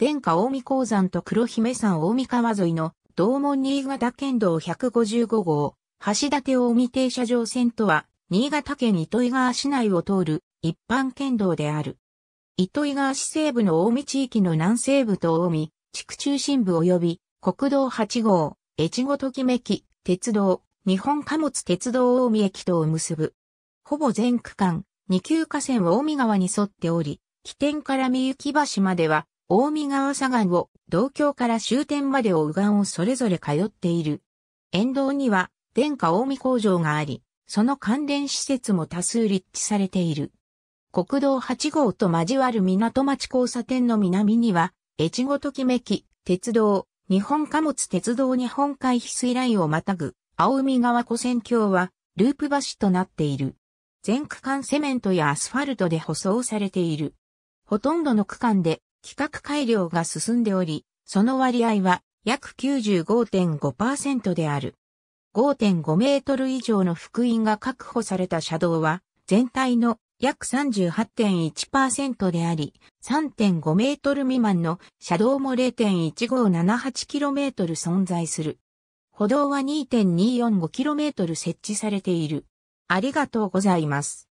殿下大見鉱山と黒姫山大見川沿いの道門新潟県道155号、橋立大見停車場線とは、新潟県糸魚川市内を通る一般県道である。糸魚川市西部の大見地域の南西部と大見、地区中心部及び国道8号、越後ときめき、鉄道、日本貨物鉄道大見駅とを結ぶ。ほぼ全区間、二級河川を見川に沿っており、起点から三行橋までは大見川左岸を、東京から終点までを右岸をそれぞれ通っている。沿道には、殿下大見工場があり、その関連施設も多数立地されている。国道8号と交わる港町交差点の南には、越後ときめき、鉄道、日本貨物鉄道日本海翡翠ラインをまたぐ、青海川湖線橋は、ループ橋となっている。全区間セメントやアスファルトで舗装されている。ほとんどの区間で規格改良が進んでおり、その割合は約95.5%である。5.5メートル以上の福音が確保された車道は全体の約38.1%であり、3.5メートル未満の車道も0 1 5 7 8トル存在する。歩道は2 2 4 5トル設置されている。ありがとうございます。